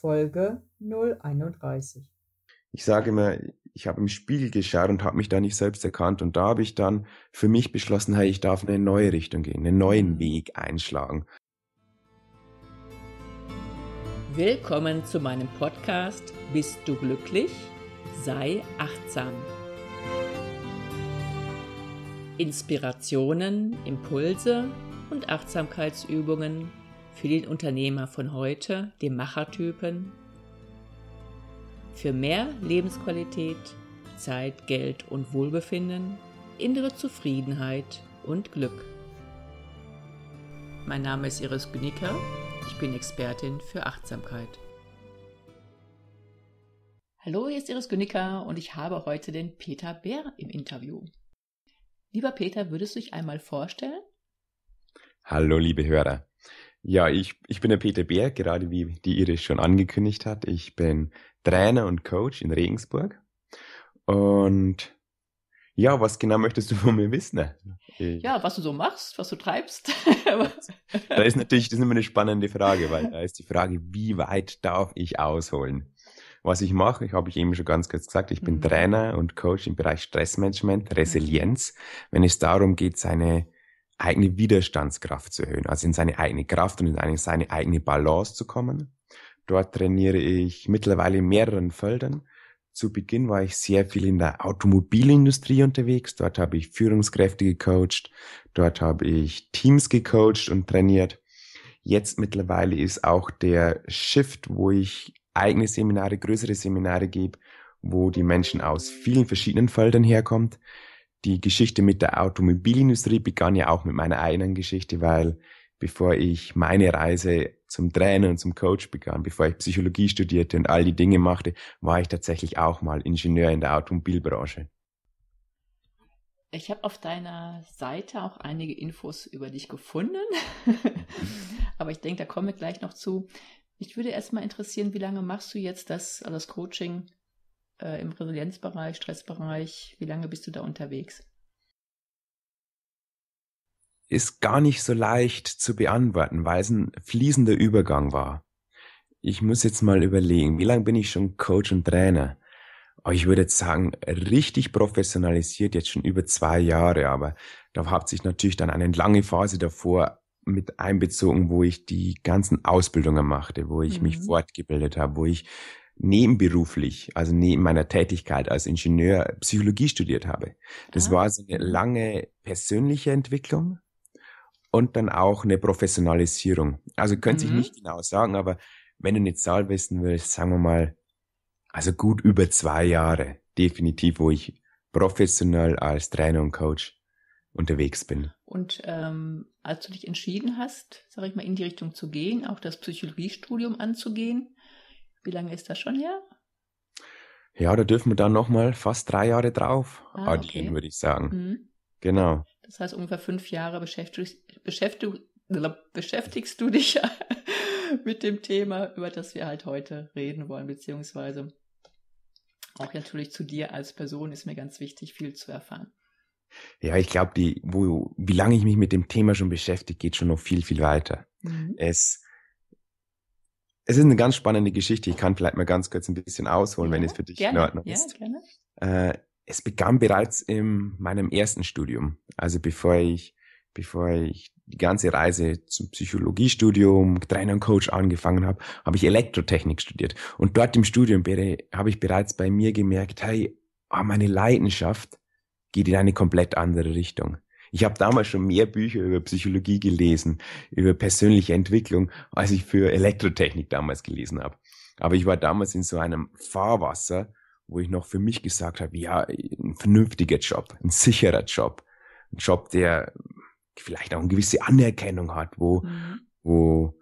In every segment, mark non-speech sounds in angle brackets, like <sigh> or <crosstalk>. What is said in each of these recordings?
Folge 031. Ich sage immer, ich habe im Spiegel geschaut und habe mich da nicht selbst erkannt. Und da habe ich dann für mich beschlossen, hey, ich darf in eine neue Richtung gehen, einen neuen Weg einschlagen. Willkommen zu meinem Podcast Bist du glücklich? Sei achtsam. Inspirationen, Impulse und Achtsamkeitsübungen für den Unternehmer von heute, dem Machertypen? Für mehr Lebensqualität, Zeit, Geld und Wohlbefinden, innere Zufriedenheit und Glück. Mein Name ist Iris Günicker, ich bin Expertin für Achtsamkeit. Hallo, hier ist Iris Günicker und ich habe heute den Peter Bär im Interview. Lieber Peter, würdest du dich einmal vorstellen? Hallo, liebe Hörer. Ja, ich, ich bin der Peter Bär, gerade wie die Iris schon angekündigt hat. Ich bin Trainer und Coach in Regensburg. Und ja, was genau möchtest du von mir wissen? Ich, ja, was du so machst, was du treibst. <laughs> da ist natürlich, das ist immer eine spannende Frage, weil da ist die Frage, wie weit darf ich ausholen? Was ich mache, ich habe ich eben schon ganz kurz gesagt, ich bin mhm. Trainer und Coach im Bereich Stressmanagement, mhm. Resilienz, wenn es darum geht, seine eigene Widerstandskraft zu erhöhen, also in seine eigene Kraft und in seine eigene Balance zu kommen. Dort trainiere ich mittlerweile in mehreren Feldern. Zu Beginn war ich sehr viel in der Automobilindustrie unterwegs. Dort habe ich Führungskräfte gecoacht. Dort habe ich Teams gecoacht und trainiert. Jetzt mittlerweile ist auch der Shift, wo ich eigene Seminare, größere Seminare gebe, wo die Menschen aus vielen verschiedenen Feldern herkommen die Geschichte mit der Automobilindustrie begann ja auch mit meiner eigenen Geschichte, weil bevor ich meine Reise zum Trainer und zum Coach begann, bevor ich Psychologie studierte und all die Dinge machte, war ich tatsächlich auch mal Ingenieur in der Automobilbranche. Ich habe auf deiner Seite auch einige Infos über dich gefunden, <laughs> aber ich denke, da kommen wir gleich noch zu. Mich würde erst mal interessieren, wie lange machst du jetzt das, also das Coaching äh, im Resilienzbereich, Stressbereich? Wie lange bist du da unterwegs? Ist gar nicht so leicht zu beantworten, weil es ein fließender Übergang war. Ich muss jetzt mal überlegen, wie lange bin ich schon Coach und Trainer? Oh, ich würde jetzt sagen, richtig professionalisiert jetzt schon über zwei Jahre, aber da hat sich natürlich dann eine lange Phase davor mit einbezogen, wo ich die ganzen Ausbildungen machte, wo ich mhm. mich fortgebildet habe, wo ich nebenberuflich, also neben meiner Tätigkeit als Ingenieur, Psychologie studiert habe. Das ah. war so also eine lange persönliche Entwicklung und dann auch eine Professionalisierung. Also könnte mhm. ich nicht genau sagen, aber wenn du eine Zahl wissen willst, sagen wir mal, also gut über zwei Jahre, definitiv, wo ich professionell als Trainer und Coach unterwegs bin. Und ähm, als du dich entschieden hast, sage ich mal, in die Richtung zu gehen, auch das Psychologiestudium anzugehen, wie lange ist das schon her? Ja, da dürfen wir dann nochmal fast drei Jahre drauf ah, addieren, okay. würde ich sagen. Mhm. Genau. Das heißt, ungefähr fünf Jahre beschäftigst, beschäftigst du dich <laughs> mit dem Thema, über das wir halt heute reden wollen, beziehungsweise auch natürlich zu dir als Person ist mir ganz wichtig, viel zu erfahren. Ja, ich glaube, wie lange ich mich mit dem Thema schon beschäftige, geht schon noch viel, viel weiter. Mhm. Es es ist eine ganz spannende Geschichte. Ich kann vielleicht mal ganz kurz ein bisschen ausholen, ja, wenn es für dich gerne. in Ordnung ist. Ja, gerne. Äh, es begann bereits in meinem ersten Studium. Also bevor ich, bevor ich die ganze Reise zum Psychologiestudium, Trainer und Coach angefangen habe, habe ich Elektrotechnik studiert. Und dort im Studium habe ich bereits bei mir gemerkt, hey, ah, meine Leidenschaft geht in eine komplett andere Richtung. Ich habe damals schon mehr Bücher über Psychologie gelesen, über persönliche Entwicklung, als ich für Elektrotechnik damals gelesen habe. Aber ich war damals in so einem Fahrwasser, wo ich noch für mich gesagt habe, ja, ein vernünftiger Job, ein sicherer Job, ein Job, der vielleicht auch eine gewisse Anerkennung hat, wo, mhm. wo,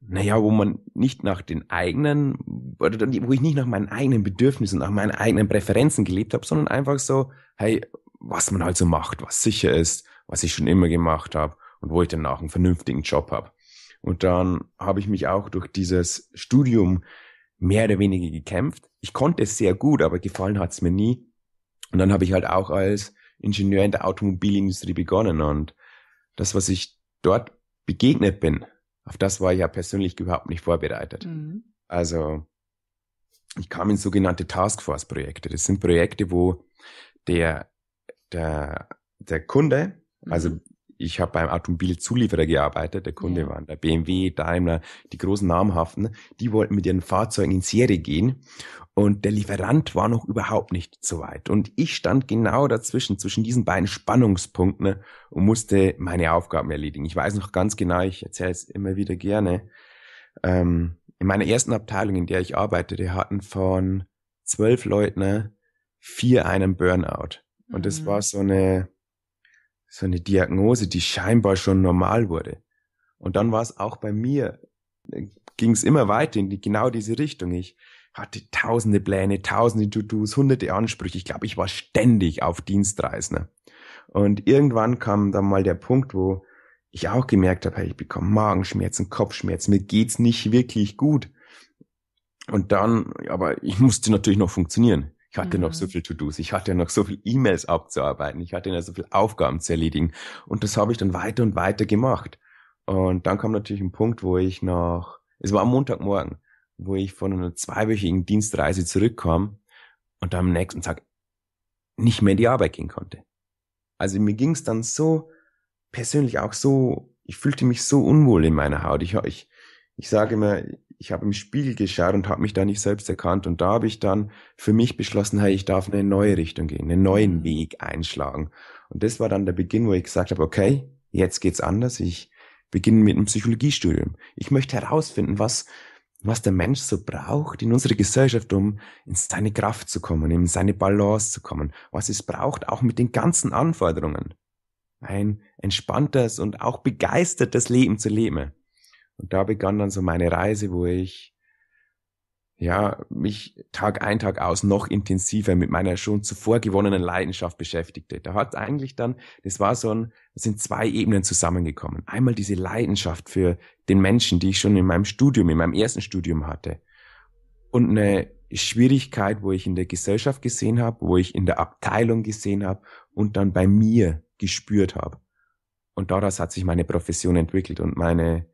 naja, wo man nicht nach den eigenen, oder wo ich nicht nach meinen eigenen Bedürfnissen, nach meinen eigenen Präferenzen gelebt habe, sondern einfach so, hey, was man halt so macht, was sicher ist, was ich schon immer gemacht habe und wo ich danach einen vernünftigen Job habe. Und dann habe ich mich auch durch dieses Studium mehr oder weniger gekämpft. Ich konnte es sehr gut, aber gefallen hat es mir nie. Und dann habe ich halt auch als Ingenieur in der Automobilindustrie begonnen. Und das, was ich dort begegnet bin, auf das war ich ja persönlich überhaupt nicht vorbereitet. Mhm. Also ich kam in sogenannte Taskforce-Projekte. Das sind Projekte, wo der der, der Kunde, also mhm. ich habe beim Automobilzulieferer gearbeitet, der Kunde ja. waren der BMW, Daimler, die großen namhaften, die wollten mit ihren Fahrzeugen in Serie gehen und der Lieferant war noch überhaupt nicht so weit und ich stand genau dazwischen zwischen diesen beiden Spannungspunkten ne, und musste meine Aufgaben erledigen. Ich weiß noch ganz genau, ich erzähle es immer wieder gerne. Ähm, in meiner ersten Abteilung, in der ich arbeitete, hatten von zwölf Leuten ne, vier einen Burnout. Und das mhm. war so eine, so eine Diagnose, die scheinbar schon normal wurde. Und dann war es auch bei mir, äh, ging es immer weiter in die, genau diese Richtung. Ich hatte tausende Pläne, tausende To-Dos, hunderte Ansprüche. Ich glaube, ich war ständig auf Dienstreisen. Und irgendwann kam dann mal der Punkt, wo ich auch gemerkt habe, hey, ich bekomme Magenschmerzen, Kopfschmerzen, mir geht's nicht wirklich gut. Und dann, aber ich musste natürlich noch funktionieren. Ich hatte mhm. noch so mhm. viel To-Dos, ich hatte noch so viel E-Mails abzuarbeiten, ich hatte noch so viel Aufgaben zu erledigen. Und das habe ich dann weiter und weiter gemacht. Und dann kam natürlich ein Punkt, wo ich nach, es war am Montagmorgen, wo ich von einer zweiwöchigen Dienstreise zurückkam und am nächsten Tag nicht mehr in die Arbeit gehen konnte. Also mir ging es dann so persönlich auch so, ich fühlte mich so unwohl in meiner Haut. Ich, ich, ich sage immer, ich habe im Spiegel geschaut und habe mich da nicht selbst erkannt. Und da habe ich dann für mich beschlossen, hey, ich darf eine neue Richtung gehen, einen neuen mhm. Weg einschlagen. Und das war dann der Beginn, wo ich gesagt habe, okay, jetzt geht's anders. Ich beginne mit einem Psychologiestudium. Ich möchte herausfinden, was, was der Mensch so braucht in unserer Gesellschaft, um in seine Kraft zu kommen, in seine Balance zu kommen. Was es braucht, auch mit den ganzen Anforderungen. Ein entspanntes und auch begeistertes Leben zu leben. Und da begann dann so meine Reise, wo ich ja, mich Tag ein, Tag aus noch intensiver mit meiner schon zuvor gewonnenen Leidenschaft beschäftigte. Da hat eigentlich dann, das war so ein, das sind zwei Ebenen zusammengekommen. Einmal diese Leidenschaft für den Menschen, die ich schon in meinem Studium, in meinem ersten Studium hatte. Und eine Schwierigkeit, wo ich in der Gesellschaft gesehen habe, wo ich in der Abteilung gesehen habe und dann bei mir gespürt habe. Und daraus hat sich meine Profession entwickelt und meine,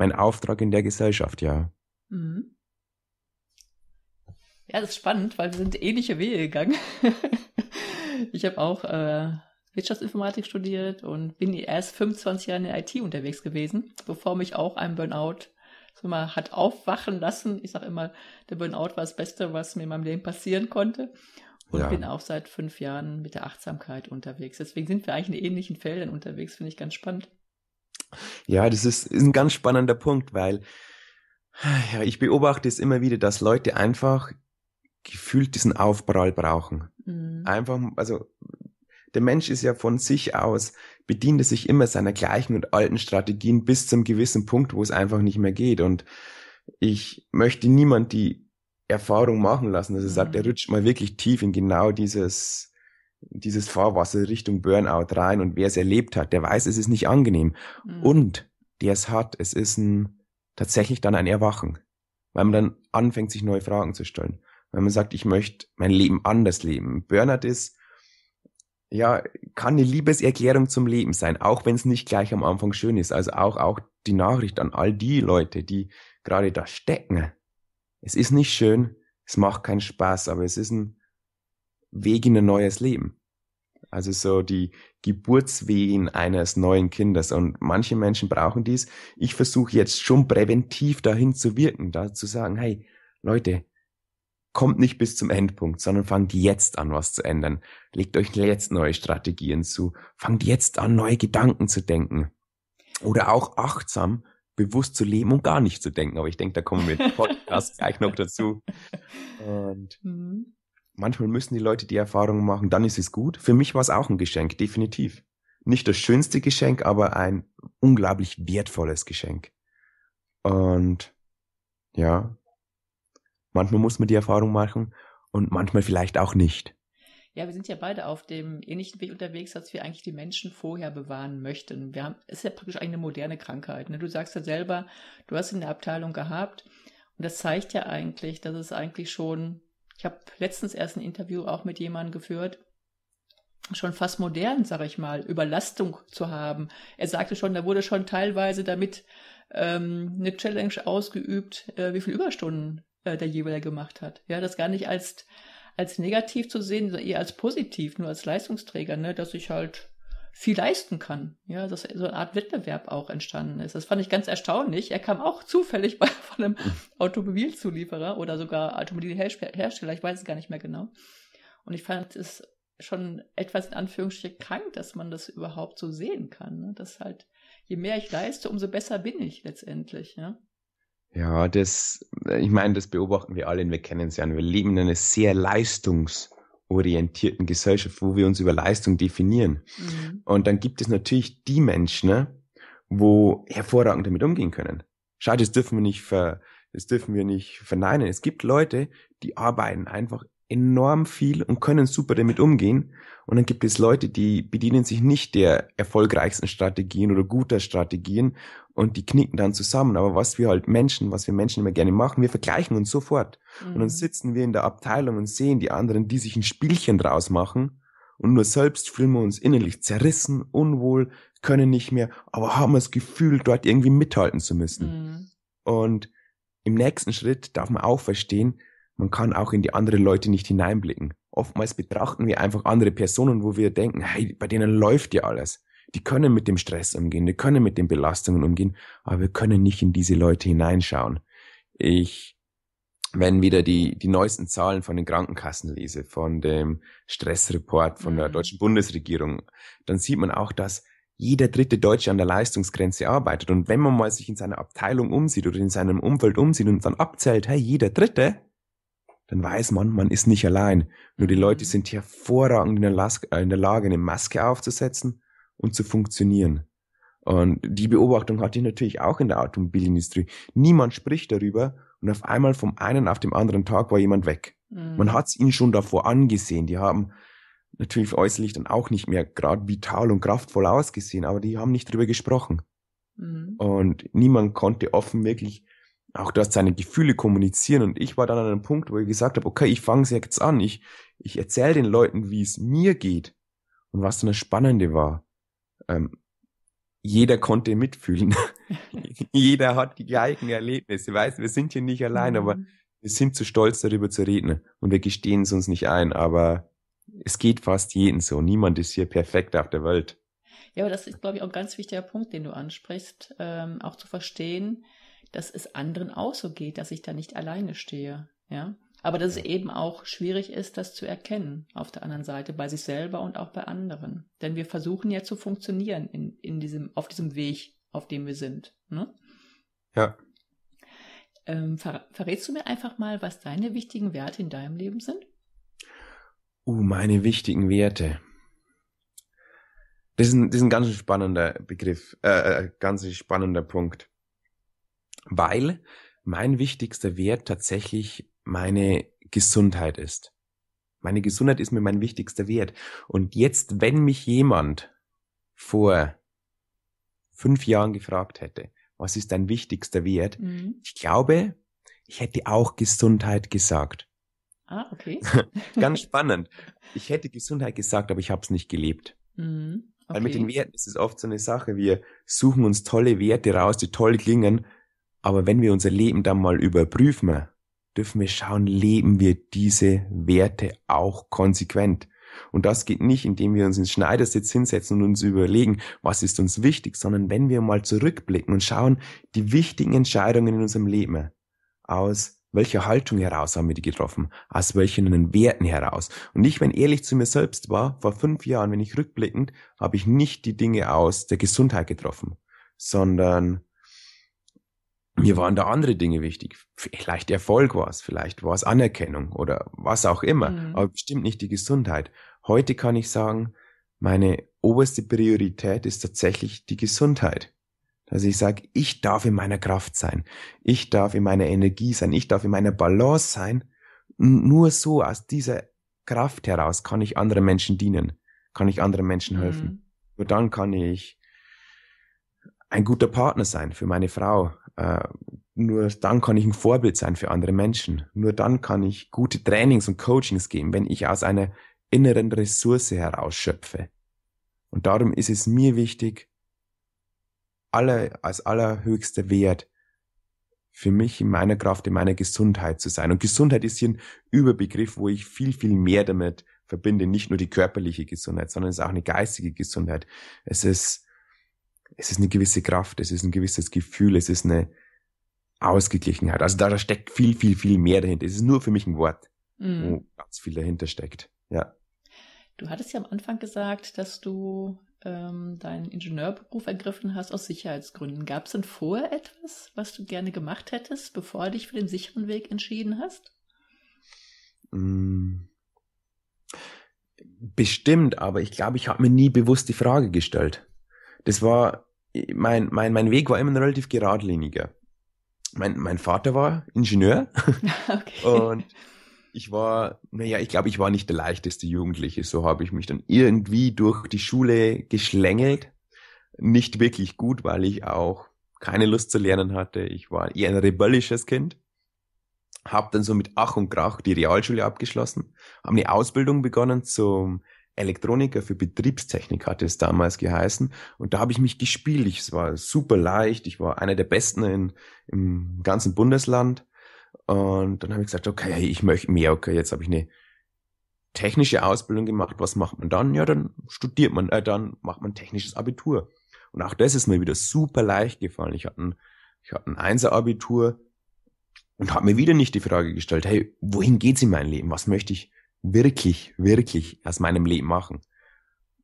mein Auftrag in der Gesellschaft, ja. Mhm. Ja, das ist spannend, weil wir sind ähnliche Wege gegangen. <laughs> ich habe auch äh, Wirtschaftsinformatik studiert und bin erst 25 Jahre in der IT unterwegs gewesen, bevor mich auch ein Burnout mal, hat aufwachen lassen. Ich sage immer, der Burnout war das Beste, was mir in meinem Leben passieren konnte. Und ja. bin auch seit fünf Jahren mit der Achtsamkeit unterwegs. Deswegen sind wir eigentlich in ähnlichen Feldern unterwegs, finde ich ganz spannend. Ja, das ist, ist ein ganz spannender Punkt, weil ja, ich beobachte es immer wieder, dass Leute einfach gefühlt diesen Aufprall brauchen. Mhm. Einfach, also der Mensch ist ja von sich aus, bedient er sich immer seiner gleichen und alten Strategien bis zum gewissen Punkt, wo es einfach nicht mehr geht. Und ich möchte niemand die Erfahrung machen lassen, dass er mhm. sagt, er mhm. rutscht mal wirklich tief in genau dieses dieses Fahrwasser Richtung Burnout rein und wer es erlebt hat, der weiß, es ist nicht angenehm. Mhm. Und der es hat, es ist ein, tatsächlich dann ein Erwachen, weil man dann anfängt, sich neue Fragen zu stellen. Weil man sagt, ich möchte mein Leben anders leben. Burnout ist, ja, kann eine Liebeserklärung zum Leben sein, auch wenn es nicht gleich am Anfang schön ist. Also auch, auch die Nachricht an all die Leute, die gerade da stecken. Es ist nicht schön, es macht keinen Spaß, aber es ist ein, Weg in ein neues Leben. Also so die Geburtswehen eines neuen Kindes. Und manche Menschen brauchen dies. Ich versuche jetzt schon präventiv dahin zu wirken, da zu sagen, hey, Leute, kommt nicht bis zum Endpunkt, sondern fangt jetzt an, was zu ändern. Legt euch jetzt neue Strategien zu. Fangt jetzt an, neue Gedanken zu denken. Oder auch achtsam, bewusst zu leben und gar nicht zu denken. Aber ich denke, da kommen wir mit Podcast gleich noch dazu. <laughs> Und mhm manchmal müssen die Leute die Erfahrung machen, dann ist es gut. Für mich war es auch ein Geschenk, definitiv. Nicht das schönste Geschenk, aber ein unglaublich wertvolles Geschenk. Und ja, manchmal muss man die Erfahrung machen und manchmal vielleicht auch nicht. Ja, wir sind ja beide auf dem ähnlichen Weg unterwegs, als wir eigentlich die Menschen vorher bewahren möchten. Wir haben, es ist ja praktisch eine moderne Krankheit. Ne? Du sagst ja selber, du hast in der Abteilung gehabt. Und das zeigt ja eigentlich, dass es eigentlich schon ich habe letztens erst ein Interview auch mit jemandem geführt, schon fast modern, sage ich mal, Überlastung zu haben. Er sagte schon, da wurde schon teilweise damit ähm, eine Challenge ausgeübt, äh, wie viele Überstunden äh, der jeweilige gemacht hat. Ja, das gar nicht als als negativ zu sehen, sondern eher als positiv, nur als Leistungsträger, ne, dass ich halt viel leisten kann. Ja, dass so eine Art Wettbewerb auch entstanden ist. Das fand ich ganz erstaunlich. Er kam auch zufällig <laughs> bei, von einem Automobilzulieferer oder sogar Automobilhersteller, ich weiß es gar nicht mehr genau. Und ich fand es schon etwas in Anführungsstrichen krank, dass man das überhaupt so sehen kann. Ne? Dass halt, je mehr ich leiste, umso besser bin ich letztendlich. Ja? Ja, das, ich meine, das beobachten wir alle und wir kennen es ja. wir leben in einer sehr leistungs- orientierten Gesellschaft, wo wir uns über Leistung definieren. Mhm. Und dann gibt es natürlich die Menschen, ne, wo hervorragend damit umgehen können. Schade, das dürfen wir nicht ver, das dürfen wir nicht verneinen. Es gibt Leute, die arbeiten einfach enorm viel und können super damit umgehen. Und dann gibt es Leute, die bedienen sich nicht der erfolgreichsten Strategien oder guter Strategien und die knicken dann zusammen. Aber was wir halt Menschen, was wir Menschen immer gerne machen, wir vergleichen uns sofort. Mhm. Und dann mhm. sitzen wir in der Abteilung und sehen die anderen, die sich ein Spielchen draus machen. Und nur selbst fühlen wir uns innerlich zerrissen, unwohl, können nicht mehr, aber haben das Gefühl, dort irgendwie mithalten zu müssen. Mhm. Und im nächsten Schritt darf man auch verstehen, man kann auch in die anderen Leute nicht hineinblicken. Oftmals betrachten wir einfach andere Personen, wo wir denken, hey, bei denen läuft ja alles die können mit dem Stress umgehen, die können mit den Belastungen umgehen, aber wir können nicht in diese Leute hineinschauen. Ich, wenn wieder die, die neuesten Zahlen von den Krankenkassen lese, von dem Stressreport von der mhm. deutschen Bundesregierung, dann sieht man auch, dass jeder dritte Deutsche an der Leistungsgrenze arbeitet. Und wenn man mal sich in seiner Abteilung umsieht oder in seinem Umfeld umsieht und dann abzählt, hey, jeder dritte, dann weiß man, man ist nicht allein. Nur die mhm. Leute sind hervorragend in der, Las äh, in der Lage, eine Maske aufzusetzen und zu funktionieren. Und die Beobachtung hatte ich natürlich auch in der Automobilindustrie. Niemand spricht darüber und auf einmal vom einen auf dem anderen Tag war jemand weg. Mhm. Man hat es ihnen schon davor angesehen. Die haben natürlich äußerlich dann auch nicht mehr gerade vital und kraftvoll ausgesehen, aber die haben nicht darüber gesprochen. Mhm. Und niemand konnte offen wirklich auch das seine Gefühle kommunizieren. Und ich war dann an einem Punkt, wo ich gesagt habe, okay, ich fange jetzt an. Ich, ich erzähle den Leuten, wie es mir geht und was dann das Spannende war ähm, jeder konnte mitfühlen. <laughs> jeder hat die gleichen Erlebnisse. Weißt, wir sind hier nicht allein, mhm. aber wir sind zu stolz darüber zu reden und wir gestehen es uns nicht ein, aber es geht fast jeden so. Niemand ist hier perfekt auf der Welt. Ja, aber das ist, glaube ich, auch ein ganz wichtiger Punkt, den du ansprichst, ähm, auch zu verstehen, dass es anderen auch so geht, dass ich da nicht alleine stehe. Ja, aber dass es eben auch schwierig ist, das zu erkennen, auf der anderen Seite, bei sich selber und auch bei anderen. Denn wir versuchen ja zu funktionieren in, in diesem, auf diesem Weg, auf dem wir sind. Ne? Ja. Ähm, ver verrätst du mir einfach mal, was deine wichtigen Werte in deinem Leben sind? Uh, meine wichtigen Werte. Das ist ein, das ist ein ganz spannender Begriff, äh, äh ganz spannender Punkt. Weil mein wichtigster Wert tatsächlich meine Gesundheit ist. Meine Gesundheit ist mir mein wichtigster Wert. Und jetzt, wenn mich jemand vor fünf Jahren gefragt hätte, was ist dein wichtigster Wert? Mhm. Ich glaube, ich hätte auch Gesundheit gesagt. Ah, okay. <laughs> Ganz <laughs> spannend. Ich hätte Gesundheit gesagt, aber ich habe es nicht gelebt. Mhm. Okay. Weil mit den Werten ist es oft so eine Sache, wir suchen uns tolle Werte raus, die toll klingen, aber wenn wir unser Leben dann mal überprüfen, dürfen wir schauen, leben wir diese Werte auch konsequent. Und das geht nicht, indem wir uns ins Schneidersitz hinsetzen und uns überlegen, was ist uns wichtig, sondern wenn wir mal zurückblicken und schauen, die wichtigen Entscheidungen in unserem Leben, aus welcher Haltung heraus haben wir die getroffen, aus welchen Werten heraus. Und ich, wenn ehrlich zu mir selbst war, vor fünf Jahren, wenn ich rückblickend, habe ich nicht die Dinge aus der Gesundheit getroffen, sondern mir waren da andere Dinge wichtig. Vielleicht Erfolg war es, vielleicht war es Anerkennung oder was auch immer, mhm. aber bestimmt nicht die Gesundheit. Heute kann ich sagen, meine oberste Priorität ist tatsächlich die Gesundheit. Dass also ich sage, ich darf in meiner Kraft sein, ich darf in meiner Energie sein, ich darf in meiner Balance sein. Nur so aus dieser Kraft heraus kann ich anderen Menschen dienen, kann ich anderen Menschen helfen. Mhm. Nur dann kann ich ein guter Partner sein für meine Frau. Äh, nur dann kann ich ein Vorbild sein für andere Menschen. Nur dann kann ich gute Trainings und Coachings geben, wenn ich aus einer inneren Ressource herausschöpfe. Und darum ist es mir wichtig, aller, als allerhöchster Wert für mich in meiner Kraft, in meiner Gesundheit zu sein. Und Gesundheit ist hier ein Überbegriff, wo ich viel, viel mehr damit verbinde. Nicht nur die körperliche Gesundheit, sondern es ist auch eine geistige Gesundheit. Es ist es ist eine gewisse Kraft, es ist ein gewisses Gefühl, es ist eine Ausgeglichenheit. Also da, steckt viel, viel, viel mehr dahinter. Es ist nur für mich ein Wort, mm. wo ganz viel dahinter steckt. Ja. Du hattest ja am Anfang gesagt, dass du ähm, deinen Ingenieurberuf ergriffen hast aus Sicherheitsgründen. Gab es denn vorher etwas, was du gerne gemacht hättest, bevor du dich für den sicheren Weg entschieden hast? Mm. Bestimmt, aber ich glaube, ich habe mir nie bewusst die Frage gestellt. Das war mein, mein, mein Weg war immer relativ geradliniger. Mein, mein Vater war Ingenieur <laughs> okay. und ich war, naja, ich glaube, ich war nicht der leichteste Jugendliche. So habe ich mich dann irgendwie durch die Schule geschlängelt. Nicht wirklich gut, weil ich auch keine Lust zu lernen hatte. Ich war eher ein rebellisches Kind. Hab dann so mit Ach und Krach die Realschule abgeschlossen, habe eine Ausbildung begonnen zum Elektroniker für Betriebstechnik hatte es damals geheißen. Und da habe ich mich gespielt. Ich, es war super leicht. Ich war einer der Besten in, im ganzen Bundesland. Und dann habe ich gesagt, okay, ich möchte mehr. Okay, jetzt habe ich eine technische Ausbildung gemacht. Was macht man dann? Ja, dann studiert man, äh, dann macht man technisches Abitur. Und auch das ist mir wieder super leicht gefallen. Ich hatte ein, ich hatte ein Einser-Abitur und habe mir wieder nicht die Frage gestellt, hey, wohin geht's in mein Leben? Was möchte ich, wirklich, wirklich aus meinem Leben machen.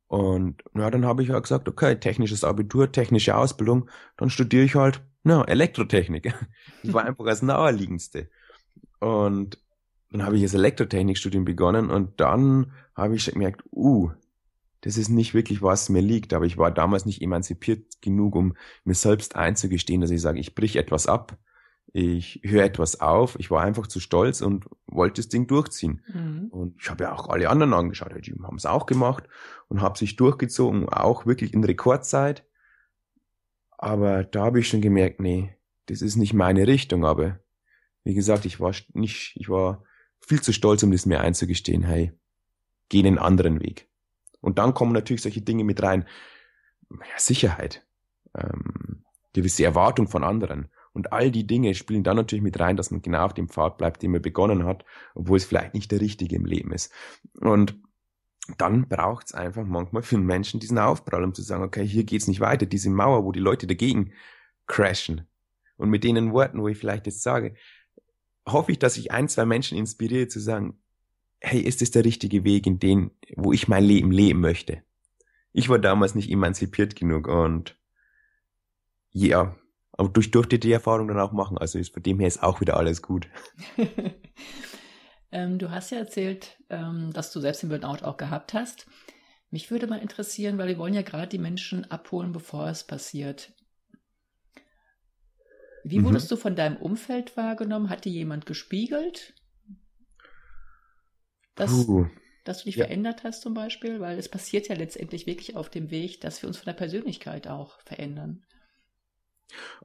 Und ja, dann habe ich halt gesagt, okay, technisches Abitur, technische Ausbildung, dann studiere ich halt, na, Elektrotechnik. <laughs> Das war <laughs> einfach das naheliegendste. Und dann habe ich das Elektrotechnikstudium begonnen und dann habe ich gemerkt, uh, das ist nicht wirklich, was mir liegt. Aber ich war damals nicht emanzipiert genug, um mir selbst einzugestehen, dass ich sage, ich brich etwas ab ich höre etwas auf, ich war einfach zu stolz und wollte das Ding durchziehen. Mhm. Und ich habe ja auch alle anderen angeschaut, die haben es auch gemacht und habe sich durchgezogen, auch wirklich in Rekordzeit. Aber da habe ich schon gemerkt, nee, das ist nicht meine Richtung, aber wie gesagt, ich war nicht, ich war viel zu stolz, um das mir einzugestehen, hey, geh den anderen Weg. Und dann kommen natürlich solche Dinge mit rein. Ja, Sicherheit, ähm, gewisse Erwartung von anderen und all die Dinge spielen dann natürlich mit rein, dass man genau auf dem Pfad bleibt, den man begonnen hat, obwohl es vielleicht nicht der richtige im Leben ist. Und dann braucht es einfach manchmal für einen Menschen diesen Aufprall, um zu sagen, okay, hier geht es nicht weiter, diese Mauer, wo die Leute dagegen crashen. Und mit denen Worten, wo ich vielleicht jetzt sage, hoffe ich, dass ich ein, zwei Menschen inspiriere zu sagen, hey, ist das der richtige Weg in den, wo ich mein Leben leben möchte? Ich war damals nicht emanzipiert genug und ja, aber du durfte die Erfahrung dann auch machen. Also ist, von dem her ist auch wieder alles gut. <laughs> ähm, du hast ja erzählt, ähm, dass du selbst den Burnout auch gehabt hast. Mich würde mal interessieren, weil wir wollen ja gerade die Menschen abholen, bevor es passiert. Wie mhm. wurdest mhm. du von deinem Umfeld wahrgenommen? Hat dir jemand gespiegelt, dass, dass du dich ja. verändert hast zum Beispiel? Weil es passiert ja letztendlich wirklich auf dem Weg, dass wir uns von der Persönlichkeit auch verändern.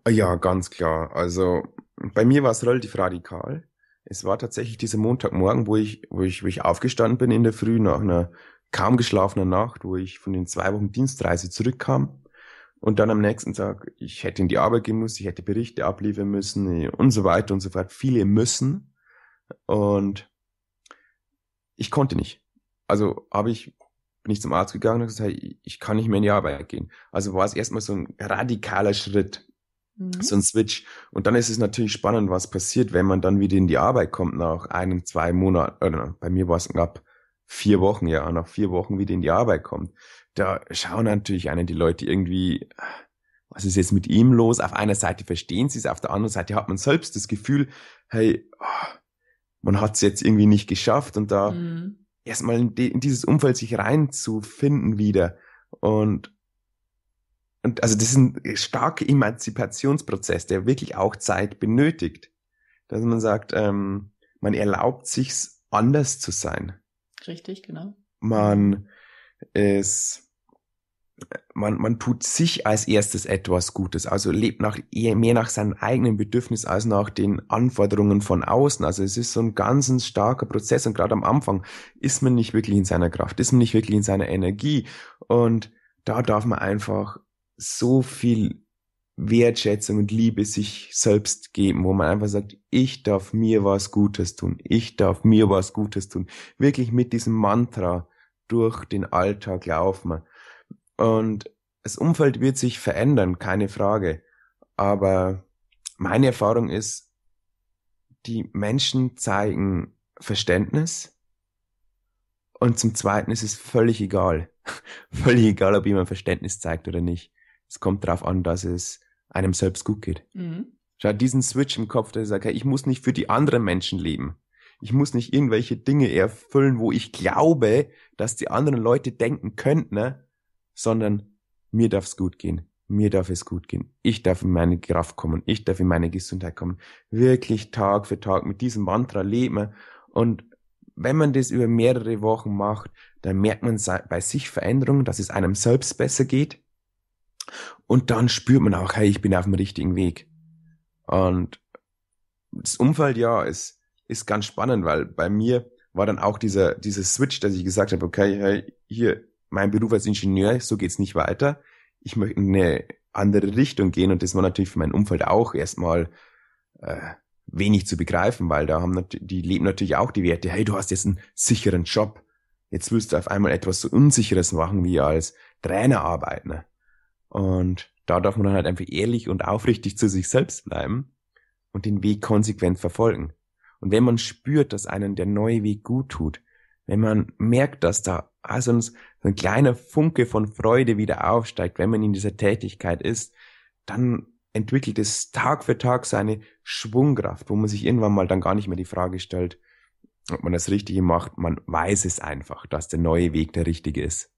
Ah ja, ganz klar. Also bei mir war es relativ radikal. Es war tatsächlich dieser Montagmorgen, wo ich, wo ich, wo ich aufgestanden bin in der Früh nach einer kaum geschlafenen Nacht, wo ich von den zwei Wochen Dienstreise zurückkam. Und dann am nächsten Tag, ich hätte in die Arbeit gehen müssen, ich hätte Berichte abliefern müssen äh, und so weiter und so fort. Viele müssen. Und ich konnte nicht. Also habe ich, bin ich zum Arzt gegangen und gesagt, ich kann nicht mehr in die Arbeit gehen. Also war es erstmal so ein radikaler Schritt. Mhm. So ein Switch. Und dann ist es natürlich spannend, was passiert, wenn man dann wieder in die Arbeit kommt nach einem, zwei Monaten, oder bei mir war es knapp vier Wochen, ja, nach vier Wochen wieder in die Arbeit kommt. Da schauen natürlich einen die Leute irgendwie, was ist jetzt mit ihm los? Auf einer Seite verstehen sie es, auf der anderen Seite hat man selbst das Gefühl, hey, oh, man hat es jetzt irgendwie nicht geschafft und da mhm. erstmal in, in, dieses Umfeld sich reinzufinden wieder und und also das ist ein starker Emanzipationsprozess, der wirklich auch Zeit benötigt. Dass man sagt, ähm, man erlaubt sich anders zu sein. Richtig, genau. Man ist, man, man tut sich als erstes etwas Gutes, also lebt nach, eher mehr nach seinem eigenen Bedürfnis als nach den Anforderungen von außen. Also es ist so ein ganz ein starker Prozess und gerade am Anfang ist man nicht wirklich in seiner Kraft, ist man nicht wirklich in seiner Energie und da darf man einfach so viel Wertschätzung und Liebe sich selbst geben, wo man einfach sagt, ich darf mir was Gutes tun, ich darf mir was Gutes tun. Wirklich mit diesem Mantra durch den Alltag laufen. Und das Umfeld wird sich verändern, keine Frage. Aber meine Erfahrung ist, die Menschen zeigen Verständnis. Und zum Zweiten ist es völlig egal. <laughs> völlig egal, ob jemand Verständnis zeigt oder nicht. Es kommt darauf an, dass es einem selbst gut geht. Mhm. Schau, diesen Switch im Kopf, der sagt, hey, ich muss nicht für die anderen Menschen leben. Ich muss nicht irgendwelche Dinge erfüllen, wo ich glaube, dass die anderen Leute denken könnten, ne? sondern mir darf es gut gehen. Mir darf es gut gehen. Ich darf in meine Kraft kommen. Ich darf in meine Gesundheit kommen. Wirklich Tag für Tag mit diesem Mantra leben. Und wenn man das über mehrere Wochen macht, dann merkt man bei sich Veränderungen, dass es einem selbst besser geht. Und dann spürt man auch, hey, ich bin auf dem richtigen Weg. Und das Umfeld, ja, ist, ist ganz spannend, weil bei mir war dann auch dieser, dieser Switch, dass ich gesagt habe, okay, hey, hier, mein Beruf als Ingenieur, so geht's nicht weiter. Ich möchte in eine andere Richtung gehen und das war natürlich für mein Umfeld auch erstmal äh, wenig zu begreifen, weil da haben die leben natürlich auch die Werte, hey, du hast jetzt einen sicheren Job. Jetzt willst du auf einmal etwas so Unsicheres machen wie als Trainer arbeiten. Ne? Und da darf man dann halt einfach ehrlich und aufrichtig zu sich selbst bleiben und den Weg konsequent verfolgen. Und wenn man spürt, dass einen der neue Weg gut tut, wenn man merkt, dass da also ein kleiner Funke von Freude wieder aufsteigt, wenn man in dieser Tätigkeit ist, dann entwickelt es Tag für Tag seine Schwungkraft, wo man sich irgendwann mal dann gar nicht mehr die Frage stellt, ob man das Richtige macht. Man weiß es einfach, dass der neue Weg der richtige ist.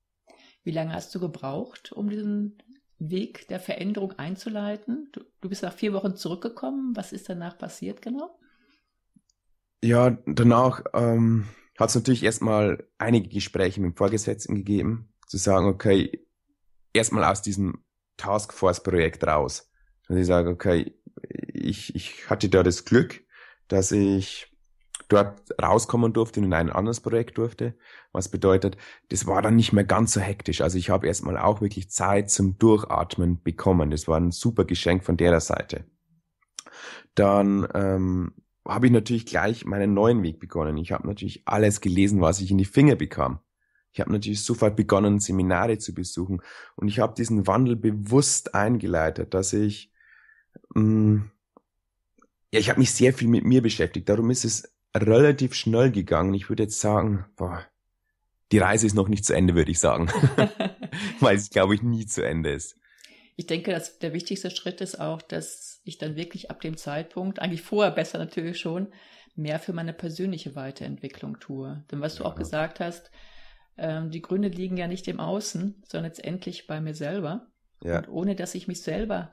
Wie lange hast du gebraucht, um diesen Weg der Veränderung einzuleiten? Du, du bist nach vier Wochen zurückgekommen. Was ist danach passiert genau? Ja, danach ähm, hat es natürlich erstmal einige Gespräche mit dem Vorgesetzten gegeben, zu sagen, okay, erstmal aus diesem Taskforce-Projekt raus. Und ich sage, okay, ich, ich hatte da das Glück, dass ich dort rauskommen durfte und in ein anderes Projekt durfte. Was bedeutet, das war dann nicht mehr ganz so hektisch. Also ich habe erstmal auch wirklich Zeit zum Durchatmen bekommen. Das war ein super Geschenk von der Seite. Dann ähm, habe ich natürlich gleich meinen neuen Weg begonnen. Ich habe natürlich alles gelesen, was ich in die Finger bekam. Ich habe natürlich sofort begonnen, Seminare zu besuchen. Und ich habe diesen Wandel bewusst eingeleitet, dass ich... Mh, mm, ja, ich habe mich sehr viel mit mir beschäftigt. Darum ist es relativ schnell gegangen. Ich würde jetzt sagen, boah, die Reise ist noch nicht zu Ende, würde ich sagen. <laughs> <laughs> Weil es, glaube ich, nie zu Ende ist. Ich denke, dass der wichtigste Schritt ist auch, dass ich dann wirklich ab dem Zeitpunkt, eigentlich vorher besser natürlich schon, mehr für meine persönliche Weiterentwicklung tue. Denn was ja. du auch gesagt hast, ähm, die Gründe liegen ja nicht im Außen, sondern letztendlich bei mir selber. Ja. Und ohne dass ich mich selber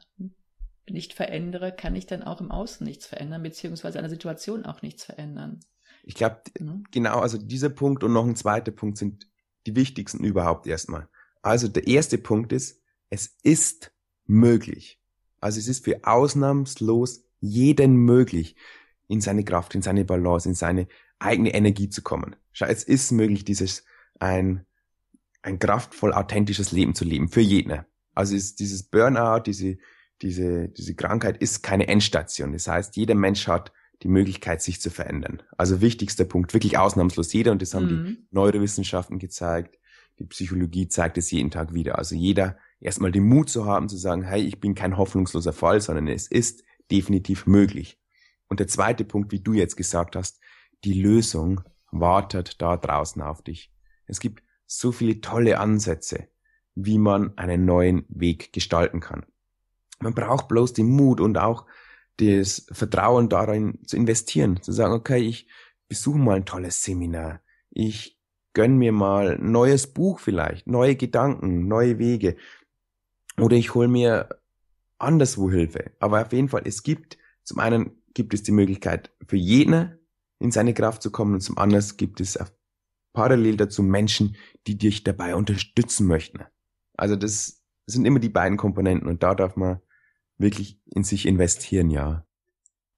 nicht verändere, kann ich dann auch im Außen nichts verändern, beziehungsweise an der Situation auch nichts verändern. Ich glaube, ne? mhm. genau, also dieser Punkt und noch ein zweiter Punkt sind die wichtigsten überhaupt erstmal. Also der erste Punkt ist, es ist möglich. Also es ist für ausnahmslos jeden möglich, in seine Kraft, in seine Balance, in seine eigene Energie zu kommen. Schau, es ist möglich, dieses ein, ein kraftvoll authentisches Leben zu leben, für jeden. Also ist dieses Burnout, diese diese, diese Krankheit ist keine Endstation. Das heißt, jeder Mensch hat die Möglichkeit, sich zu verändern. Also wichtigster Punkt, wirklich ausnahmslos jeder, und das haben mhm. die Neurowissenschaften gezeigt, die Psychologie zeigt es jeden Tag wieder. Also jeder erstmal den Mut zu haben, zu sagen, hey, ich bin kein hoffnungsloser Fall, sondern es ist definitiv möglich. Und der zweite Punkt, wie du jetzt gesagt hast, die Lösung wartet da draußen auf dich. Es gibt so viele tolle Ansätze, wie man einen neuen Weg gestalten kann. Man braucht bloß den Mut und auch das Vertrauen darin zu investieren, zu sagen, okay, ich besuche mal ein tolles Seminar, ich gönn mir mal ein neues Buch vielleicht, neue Gedanken, neue Wege oder ich hole mir anderswo Hilfe. Aber auf jeden Fall, es gibt, zum einen gibt es die Möglichkeit für jeden in seine Kraft zu kommen und zum anderen gibt es parallel dazu Menschen, die dich dabei unterstützen möchten. Also das sind immer die beiden Komponenten und da darf man wirklich in sich investieren, ja.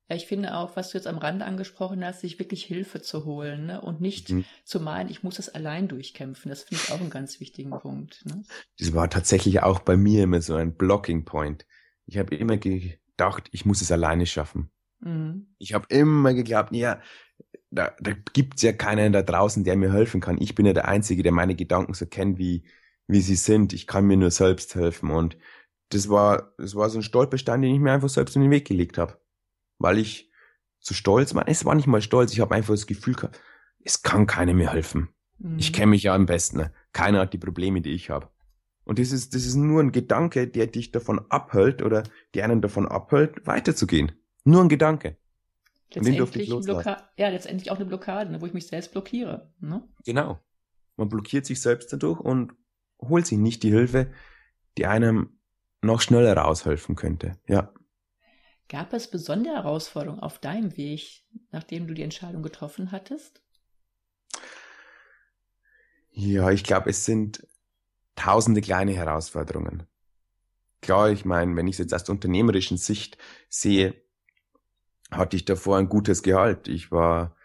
Ja, ich finde auch, was du jetzt am Rande angesprochen hast, sich wirklich Hilfe zu holen ne? und nicht mhm. zu meinen, ich muss das allein durchkämpfen. Das finde ich auch einen ganz wichtigen Punkt. Ne? Das war tatsächlich auch bei mir immer so ein Blocking Point. Ich habe immer gedacht, ich muss es alleine schaffen. Mhm. Ich habe immer geglaubt, ja, da, da gibt ja keinen da draußen, der mir helfen kann. Ich bin ja der Einzige, der meine Gedanken so kennt, wie, wie sie sind. Ich kann mir nur selbst helfen. Und das war, das war so ein Stolperstein, den ich mir einfach selbst in den Weg gelegt habe. Weil ich zu so stolz war. Es war nicht mal stolz, ich habe einfach das Gefühl gehabt, es kann keiner mir helfen. Mhm. Ich kenne mich ja am besten. Ne? Keiner hat die Probleme, die ich habe. Und das ist, das ist nur ein Gedanke, der dich davon abhält oder der einen davon abhält, weiterzugehen. Nur ein Gedanke. Letztendlich, Blocka ja, letztendlich auch eine Blockade, ne, wo ich mich selbst blockiere. Ne? Genau. Man blockiert sich selbst dadurch und holt sich nicht die Hilfe, die einem noch schneller raushelfen könnte. Ja. Gab es besondere Herausforderungen auf deinem Weg, nachdem du die Entscheidung getroffen hattest? Ja, ich glaube, es sind tausende kleine Herausforderungen. Klar, ich meine, wenn ich es jetzt aus der unternehmerischen Sicht sehe, hatte ich davor ein gutes Gehalt. Ich war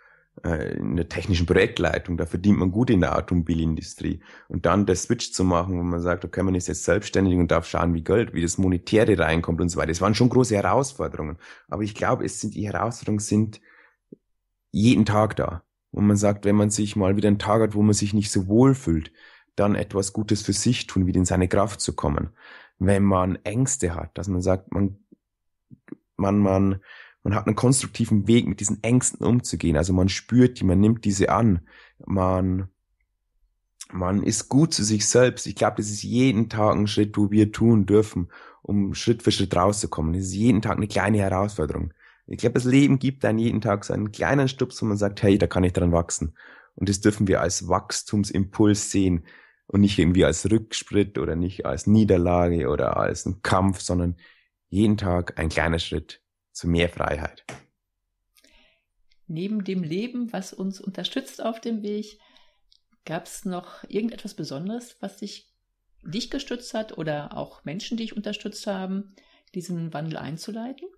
äh, in der technischen Projektleitung, da verdient man gut in der Automobilindustrie. Und dann der Switch zu machen, wo man sagt, okay, man ist jetzt selbstständig und darf schauen, wie Geld, wie das Monetäre reinkommt und so weiter. Das waren schon große Herausforderungen. Aber ich glaube, es sind, die Herausforderungen sind jeden Tag da. Und man sagt, wenn man sich mal wieder einen Tag hat, wo man sich nicht so wohl fühlt, dann etwas Gutes für sich tun, wieder in seine Kraft zu kommen. Wenn man Ängste hat, dass man sagt, man, man, man, man hat einen konstruktiven Weg, mit diesen Ängsten umzugehen. Also man spürt die, man nimmt diese an, man, man ist gut zu sich selbst. Ich glaube, das ist jeden Tag ein Schritt, wo wir tun dürfen, um Schritt für Schritt rauszukommen. Das ist jeden Tag eine kleine Herausforderung. Ich glaube, das Leben gibt einem jeden Tag so einen kleinen Stups, wo man sagt, hey, da kann ich dran wachsen. Und das dürfen wir als Wachstumsimpuls sehen und nicht irgendwie als Rücksprit oder nicht als Niederlage oder als einen Kampf, sondern jeden Tag ein kleiner Schritt zu mehr Freiheit. Neben dem Leben, was uns unterstützt auf dem Weg, gab es noch irgendetwas Besonderes, was dich, dich gestützt hat oder auch Menschen, die dich unterstützt haben, diesen Wandel einzuleiten?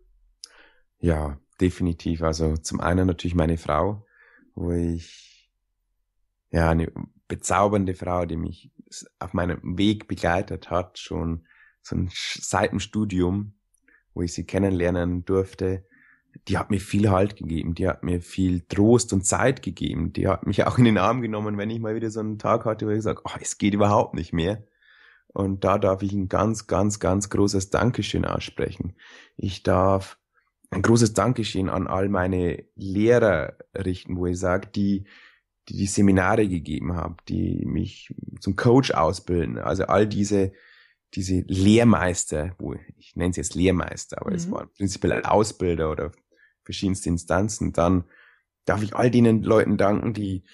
Ja, definitiv. Also zum einen natürlich meine Frau, wo ich ja eine bezaubernde Frau, die mich auf meinem Weg begleitet hat, schon so ein, seit dem Studium wo ich sie kennenlernen durfte, die hat mir viel Halt gegeben, die hat mir viel Trost und Zeit gegeben, die hat mich <laughs> auch in den Arm genommen, wenn ich mal wieder so einen Tag hatte, wo ich gesagt, oh, es geht überhaupt nicht mehr. Und da darf ich ein ganz, ganz, ganz großes Dankeschön aussprechen. Ich darf ein großes Dankeschön an all meine Lehrer richten, wo ich sage, die, die die Seminare gegeben haben, die mich zum Coach ausbilden. Also all diese diese Lehrmeister, wo ich nenne sie jetzt Lehrmeister, aber mhm. es waren prinzipiell Ausbilder oder verschiedenste Instanzen, dann darf ich all denen Leuten danken, die,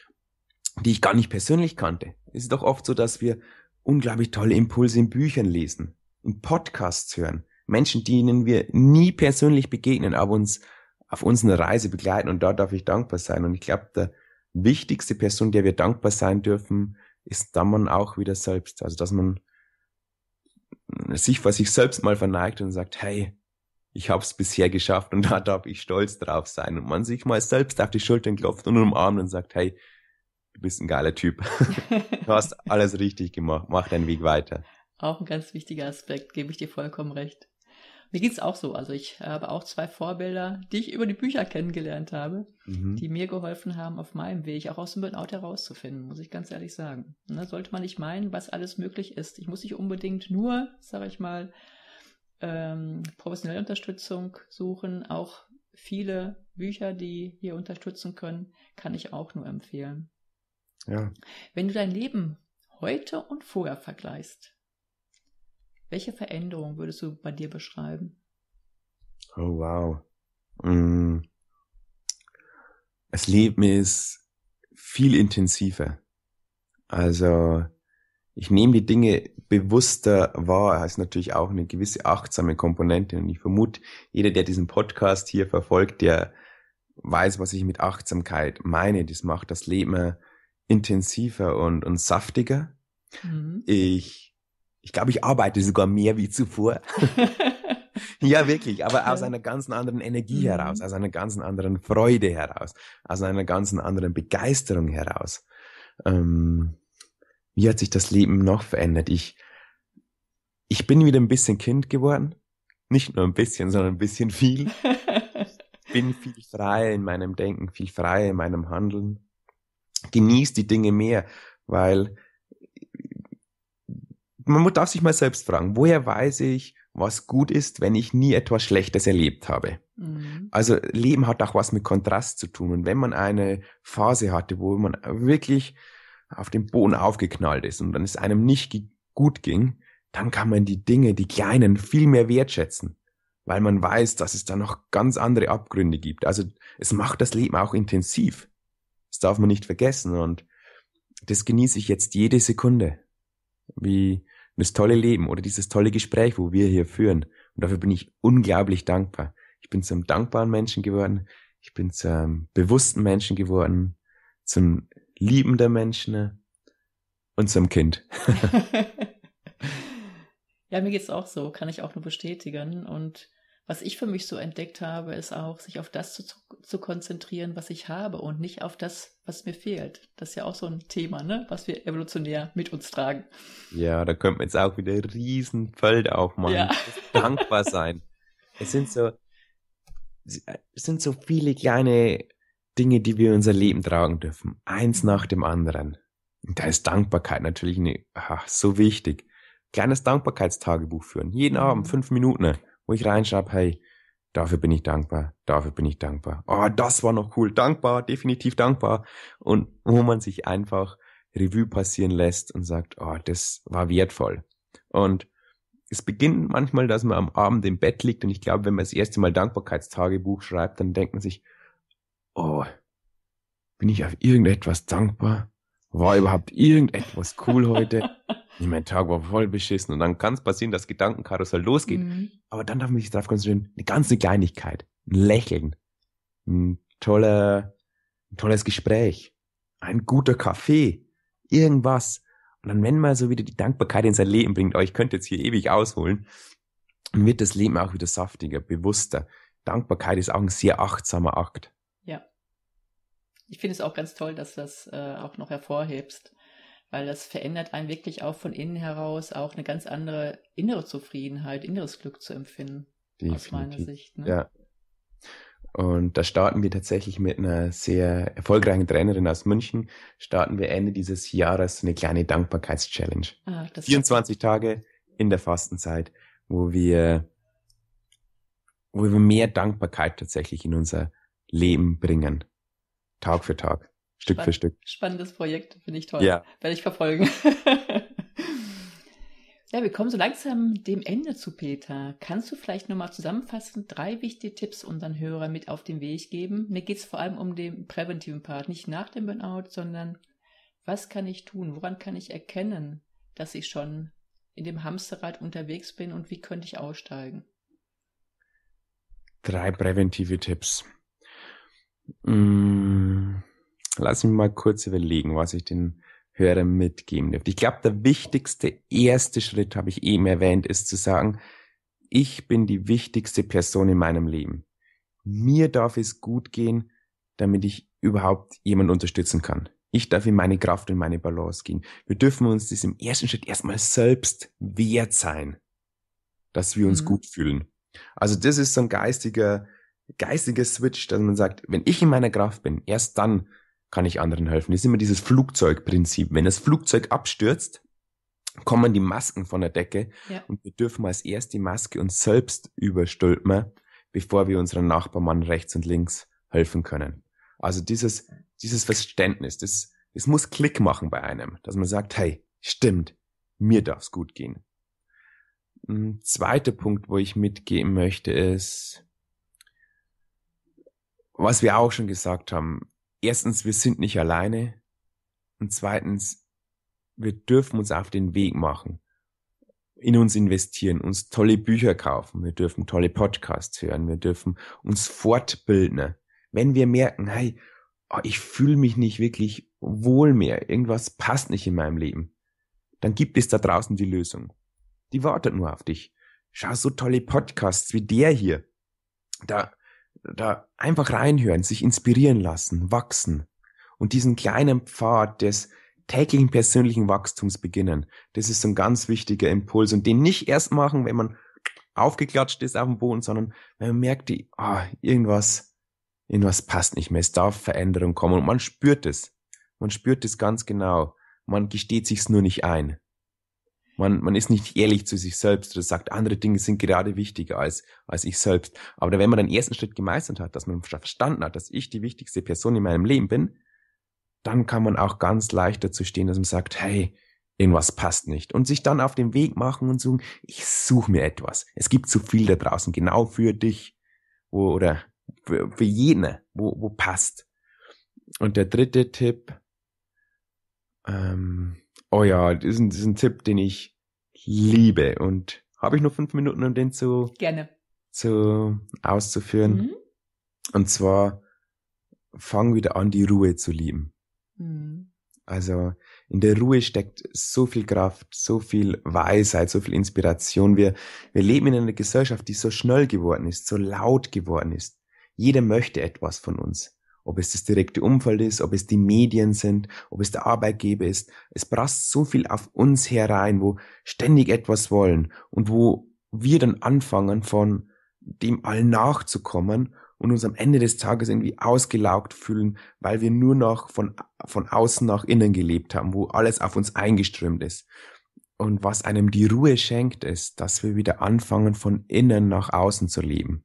die ich gar nicht persönlich kannte. Es ist doch oft so, dass wir unglaublich tolle Impulse in Büchern lesen, in Podcasts hören, Menschen, denen wir nie persönlich begegnen, aber uns auf unserer Reise begleiten und da darf ich dankbar sein. Und ich glaube, der wichtigste Person, der wir dankbar sein dürfen, ist dann man auch wieder selbst. Also, dass man sich vor sich selbst mal verneigt und sagt, hey, ich habe es bisher geschafft und <laughs> da darf ich stolz drauf sein. Und man sich mal selbst auf die Schultern klopft und umarmt und sagt, hey, du bist ein geiler Typ. <laughs> du hast alles richtig gemacht, mach deinen Weg weiter. Auch ein ganz wichtiger Aspekt, gebe ich dir vollkommen recht. Mir geht es auch so. Also ich habe auch zwei Vorbilder, die ich über die Bücher kennengelernt habe, mhm. die mir geholfen haben, auf meinem Weg auch aus dem Burnout herauszufinden, muss ich ganz ehrlich sagen. Da ne, sollte man nicht meinen, was alles möglich ist. Ich muss nicht unbedingt nur, sage ich mal, ähm, professionelle Unterstützung suchen. Auch viele Bücher, die hier unterstützen können, kann ich auch nur empfehlen. Ja. Wenn du dein Leben heute und vorher vergleichst, welche Veränderung würdest du bei dir beschreiben? Oh, wow. Mm. Das Leben ist viel intensiver. Also ich nehme die Dinge bewusster wahr. Das ist natürlich auch eine gewisse achtsame Komponente. Und ich vermute, jeder, der diesen Podcast hier verfolgt, der weiß, was ich mit Achtsamkeit meine. Das macht das Leben intensiver und, und saftiger. Mhm. Ich ich glaube, ich arbeite sogar mehr wie zuvor. <laughs> ja, wirklich, aber aus einer ganz anderen Energie mhm. heraus, aus einer ganz anderen Freude heraus, aus einer ganz anderen Begeisterung heraus. Ähm, wie hat sich das Leben noch verändert? Ich, ich bin wieder ein bisschen Kind geworden. Nicht nur ein bisschen, sondern ein bisschen viel. <laughs> bin viel freier in meinem Denken, viel freier in meinem Handeln. Genieß die Dinge mehr, weil man darf sich mal selbst fragen, woher weiß ich, was gut ist, wenn ich nie etwas Schlechtes erlebt habe? Mhm. Also Leben hat auch was mit Kontrast zu tun. Und wenn man eine Phase hatte, wo man wirklich auf den Boden aufgeknallt ist und dann es einem nicht gut ging, dann kann man die Dinge, die kleinen, viel mehr wertschätzen, weil man weiß, dass es da noch ganz andere Abgründe gibt. Also es macht das Leben auch intensiv. Das darf man nicht vergessen und das genieße ich jetzt jede Sekunde, wie und das tolle Leben oder dieses tolle Gespräch, wo wir hier führen. Und dafür bin ich unglaublich dankbar. Ich bin zum dankbaren Menschen geworden. Ich bin zum bewussten Menschen geworden, zum liebenden Menschen und zum Kind. <laughs> ja, mir geht's auch so, kann ich auch nur bestätigen. Und was ich für mich so entdeckt habe, ist auch, sich auf das zu, zu konzentrieren, was ich habe und nicht auf das, was mir fehlt. Das ist ja auch so ein Thema, ne? was wir evolutionär mit uns tragen. Ja, da könnte man jetzt auch wieder Riesenfeld aufmachen. Ja. Dankbar sein. es sind so, es sind so viele kleine Dinge, die wir in unser Leben tragen dürfen. Eins nach dem anderen. da ist Dankbarkeit natürlich eine, ach, so wichtig. Kleines Dankbarkeitstagebuch führen. Jeden mhm. Abend fünf Minuten wo ich reinschreibe, hey, dafür bin ich dankbar, dafür bin ich dankbar. Oh, das war noch cool, dankbar, definitiv dankbar. Und wo man sich einfach Revue passieren lässt und sagt, oh, das war wertvoll. Und es beginnt manchmal, dass man am Abend im Bett liegt und ich glaube, wenn man das erste Mal Dankbarkeitstagebuch schreibt, dann denkt man sich, oh, bin ich auf irgendetwas dankbar? War überhaupt irgendetwas cool heute? <laughs> Ich mein Tag war voll beschissen und dann kann es passieren, dass Gedankenkarussell losgeht. Mhm. Aber dann darf man sich darauf konzentrieren, eine ganze Kleinigkeit, ein Lächeln, ein, toller, ein tolles Gespräch, ein guter Kaffee, irgendwas. Und dann, wenn man so wieder die Dankbarkeit in sein Leben bringt, oh, ich könnte jetzt hier ewig ausholen, wird das Leben auch wieder saftiger, bewusster. Dankbarkeit ist auch ein sehr achtsamer Akt. Ja. Ich finde es auch ganz toll, dass du das äh, auch noch hervorhebst weil das verändert einen wirklich auch von innen heraus auch eine ganz andere innere Zufriedenheit, inneres Glück zu empfinden. Definitiv. Aus meiner Sicht. Ne? Ja. Und da starten wir tatsächlich mit einer sehr erfolgreichen Trainerin aus München, starten wir Ende dieses Jahres eine kleine Dankbarkeitschallenge. Ah, 24 Tage in der Fastenzeit, wo wir, wo wir mehr Dankbarkeit tatsächlich in unser Leben bringen. Tag für Tag. Stück Spann für Stück. Spannendes Projekt, finde ich toll. Ja. Werde ich verfolgen. <laughs> ja, wir kommen so langsam dem Ende zu, Peter. Kannst du vielleicht nochmal zusammenfassend drei wichtige Tipps unseren Hörern mit auf den Weg geben? Mir geht es vor allem um den präventiven Part, nicht nach dem Burnout, sondern was kann ich tun? Woran kann ich erkennen, dass ich schon in dem Hamsterrad unterwegs bin und wie könnte ich aussteigen? Drei präventive Tipps. Mmh Lass mich mal kurz überlegen, was ich den Hörern mitgeben dürfte. Ich glaube, der wichtigste erste Schritt, habe ich eben erwähnt, ist zu sagen, ich bin die wichtigste Person in meinem Leben. Mir darf es gut gehen, damit ich überhaupt jemanden unterstützen kann. Ich darf in meine Kraft und meine Balance gehen. Wir dürfen uns diesem ersten Schritt erstmal selbst wert sein, dass wir uns mhm. gut fühlen. Also das ist so ein geistiger, geistiger Switch, dass man sagt, wenn ich in meiner Kraft bin, erst dann kann ich anderen helfen. Das ist immer dieses Flugzeugprinzip. Wenn das Flugzeug abstürzt, kommen die Masken von der Decke ja. und wir dürfen als erst die Maske uns selbst überstülpen, bevor wir unseren Nachbarmann rechts und links helfen können. Also dieses, dieses Verständnis, das, es muss Klick machen bei einem, dass man sagt, hey, stimmt, mir darf's gut gehen. Ein zweiter Punkt, wo ich mitgeben möchte, ist, was wir auch schon gesagt haben, erstens, wir sind nicht alleine und zweitens, wir dürfen uns auf den Weg machen, in uns investieren, uns tolle Bücher kaufen, wir dürfen tolle Podcasts hören, wir dürfen uns fortbilden. Wenn wir merken, hey, oh, ich fühle mich nicht wirklich wohl mehr, irgendwas passt nicht in meinem Leben, dann gibt es da draußen die Lösung. Die wartet nur auf dich. Schau so tolle Podcasts wie der hier. Da da einfach reinhören, sich inspirieren lassen, wachsen und diesen kleinen Pfad des täglichen persönlichen Wachstums beginnen. Das ist so ein ganz wichtiger Impuls und den nicht erst machen, wenn man aufgeklatscht ist auf dem Boden, sondern wenn man merkt, die, ah, irgendwas, irgendwas passt nicht mehr, es darf Veränderung kommen und man spürt es. Man spürt es ganz genau. Man gesteht sich's nur nicht ein. Man, man ist nicht ehrlich zu sich selbst oder sagt, andere Dinge sind gerade wichtiger als, als ich selbst. Aber wenn man den ersten Schritt gemeistert hat, dass man verstanden hat, dass ich die wichtigste Person in meinem Leben bin, dann kann man auch ganz leicht dazu stehen, dass man sagt, hey, irgendwas passt nicht. Und sich dann auf den Weg machen und sagen, ich suche mir etwas. Es gibt zu so viel da draußen, genau für dich. Wo, oder für, für jene, wo, wo passt. Und der dritte Tipp, ähm, Oh ja, das ist ein, das ist ein Tipp, den ich liebe. Und habe ich nur fünf Minuten, um den zu, Gerne. zu auszuführen. Mhm. Und zwar fang wieder an, die Ruhe zu lieben. Mhm. Also in der Ruhe steckt so viel Kraft, so viel Weisheit, so viel Inspiration. Wir, wir leben in einer Gesellschaft, die so schnell geworden ist, so laut geworden ist. Jeder möchte etwas von uns ob es das direkte Umfeld ist, ob es die Medien sind, ob es der Arbeitgeber ist. Es prasst so viel auf uns herein, wo ständig etwas wollen und wo wir dann anfangen, von dem All nachzukommen und uns am Ende des Tages irgendwie ausgelaugt fühlen, weil wir nur noch von, von außen nach innen gelebt haben, wo alles auf uns eingeströmt ist. Und was einem die Ruhe schenkt, ist, dass wir wieder anfangen, von innen nach außen zu leben.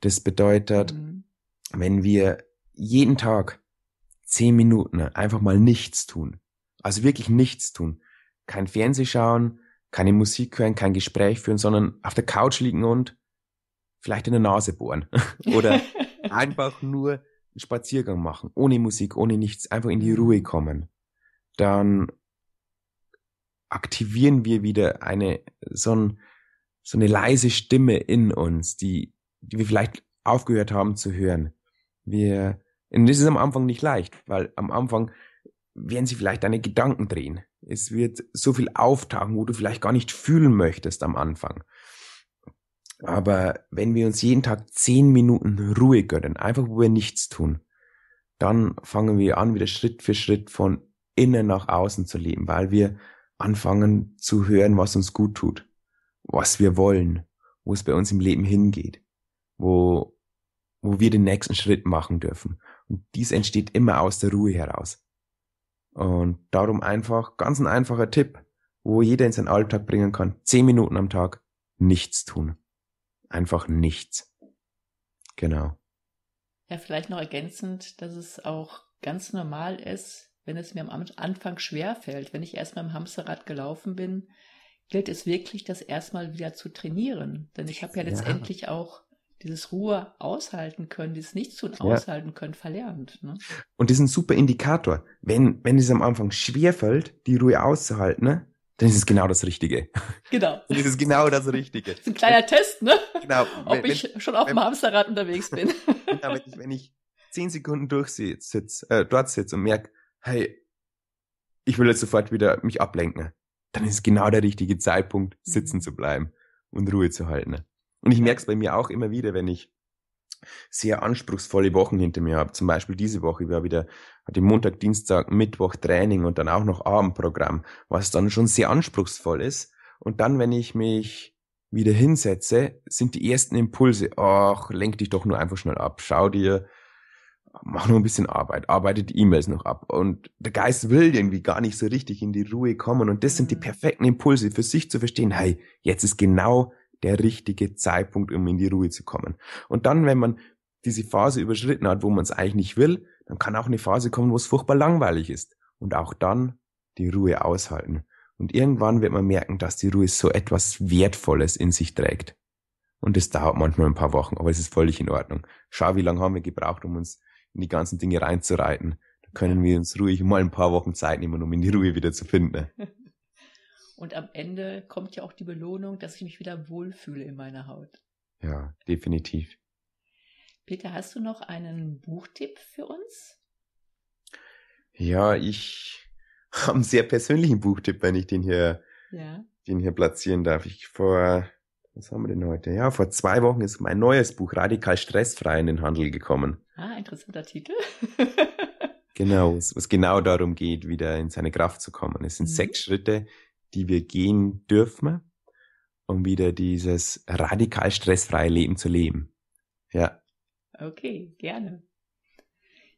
Das bedeutet, mhm. wenn wir jeden Tag zehn Minuten einfach mal nichts tun. Also wirklich nichts tun. Kein Fernsehen schauen, keine Musik hören, kein Gespräch führen, sondern auf der Couch liegen und vielleicht in der Nase bohren. <laughs> Oder einfach nur einen Spaziergang machen, ohne Musik, ohne nichts, einfach in die mhm. Ruhe kommen. Dann aktivieren wir wieder eine, so, ein, so eine leise Stimme in uns, die, die wir vielleicht aufgehört haben zu hören wir, und das ist am Anfang nicht leicht, weil am Anfang werden sie vielleicht deine Gedanken drehen. Es wird so viel auftauchen, wo du vielleicht gar nicht fühlen möchtest am Anfang. Aber wenn wir uns jeden Tag zehn Minuten Ruhe gönnen, einfach wo wir nichts tun, dann fangen wir an, wieder Schritt für Schritt von innen nach außen zu leben, weil wir anfangen zu hören, was uns gut tut, was wir wollen, wo es bei uns im Leben hingeht, wo wo wir den nächsten Schritt machen dürfen. Und dies entsteht immer aus der Ruhe heraus. Und darum einfach, ganz ein einfacher Tipp, wo jeder in seinen Alltag bringen kann, zehn Minuten am Tag nichts tun. Einfach nichts. Genau. Ja, vielleicht noch ergänzend, dass es auch ganz normal ist, wenn es mir am Anfang schwer fällt, wenn ich erstmal im Hamsterrad gelaufen bin, gilt es wirklich, das erstmal wieder zu trainieren. Denn ich habe ja letztendlich ja. auch dieses Ruhe aushalten können, dieses Nichtstun ja. aushalten können, verlernt. Ne? Und das ist ein super Indikator. Wenn, wenn es am Anfang schwerfällt, die Ruhe auszuhalten, ne, dann ist es genau das Richtige. <laughs> Genau. dann ist es genau das Richtige. Das ist ein kleiner Test, ne? Genau. <laughs> Ob wenn, ich schon auf dem Hamsterrad unterwegs bin. <laughs> genau, wenn ich, wenn ich zehn Sekunden durchsitz, äh, dort sitze und merke, hey, ich will jetzt sofort wieder mich ablenken, dann ist es genau der richtige Zeitpunkt, sitzen mhm. zu bleiben und Ruhe zu halten. Und ich merke es bei mir auch immer wieder, wenn ich sehr anspruchsvolle Wochen hinter mir habe. Zum Beispiel diese Woche war wieder hatte Montag, Dienstag, Mittwoch Training und dann auch noch Abendprogramm, was dann schon sehr anspruchsvoll ist. Und dann, wenn ich mich wieder hinsetze, sind die ersten Impulse, ach, lenk dich doch nur einfach schnell ab, schau dir, mach nur ein bisschen Arbeit, arbeite die E-Mails noch ab. Und der Geist will irgendwie gar nicht so richtig in die Ruhe kommen. Und das sind die mhm. perfekten Impulse für sich zu verstehen, hey, jetzt ist genau der richtige Zeitpunkt, um in die Ruhe zu kommen. Und dann, wenn man diese Phase überschritten hat, wo man es eigentlich nicht will, dann kann auch eine Phase kommen, wo es furchtbar langweilig ist. Und auch dann die Ruhe aushalten. Und irgendwann wird man merken, dass die Ruhe so etwas Wertvolles in sich trägt. Und das dauert manchmal ein paar Wochen, aber es ist völlig in Ordnung. Schau, wie lange haben wir gebraucht, um uns in die ganzen Dinge reinzureiten. Da können wir uns ruhig mal ein paar Wochen Zeit nehmen, um in die Ruhe wieder zu finden. <laughs> Und am Ende kommt ja auch die Belohnung, dass ich mich wieder wohlfühle in meiner Haut. Ja, definitiv. Peter, hast du noch einen Buchtipp für uns? Ja, ich <laughs> habe einen sehr persönlichen Buchtipp, wenn ich den hier, ja. den hier platzieren darf. Ich vor, was haben wir denn heute? Ja, vor zwei Wochen ist mein neues Buch Radikal Stressfrei in den Handel gekommen. Ah, interessanter Titel. genau, was, <laughs> was genau darum geht, wieder in seine Kraft zu kommen. Es sind mhm. sechs Schritte, die wir gehen dürfen, um wieder dieses radikal stressfreie Leben zu leben. Ja. Okay, gerne.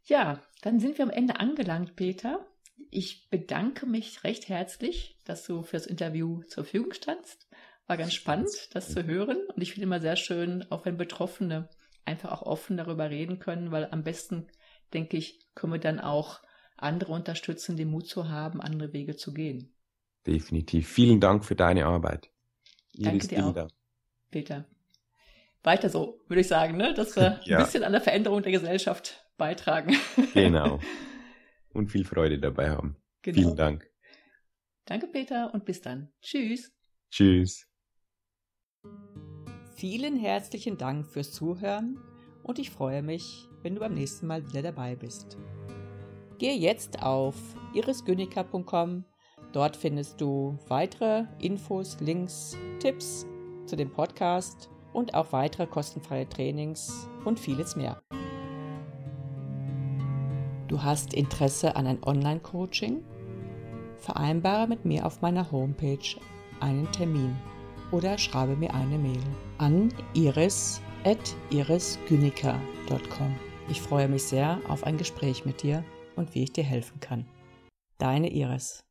Ja, dann sind wir am Ende angelangt, Peter. Ich bedanke mich recht herzlich, dass du fürs Interview zur Verfügung standst. War ganz spannend, das zu hören. Und ich finde immer sehr schön, auch wenn Betroffene einfach auch offen darüber reden können, weil am besten, denke ich, können wir dann auch andere unterstützen, den Mut zu haben, andere Wege zu gehen. Definitiv. Vielen Dank für deine Arbeit. Iris Danke dir Bilder. auch, Peter. Weiter so, würde ich sagen, ne? dass wir <laughs> ja. ein bisschen an der Veränderung der Gesellschaft beitragen. <laughs> genau. Und viel Freude dabei haben. Genau. Vielen Dank. Danke, Peter, und bis dann. Tschüss. Tschüss. Vielen herzlichen Dank fürs Zuhören und ich freue mich, wenn du beim nächsten Mal wieder dabei bist. Gehe jetzt auf irisgünicker.com Dort findest du weitere Infos, Links, Tipps zu dem Podcast und auch weitere kostenfreie Trainings und vieles mehr. Du hast Interesse an ein Online-Coaching? Vereinbare mit mir auf meiner Homepage einen Termin oder schreibe mir eine Mail an iris.irisgünicker.com. Ich freue mich sehr auf ein Gespräch mit dir und wie ich dir helfen kann. Deine Iris.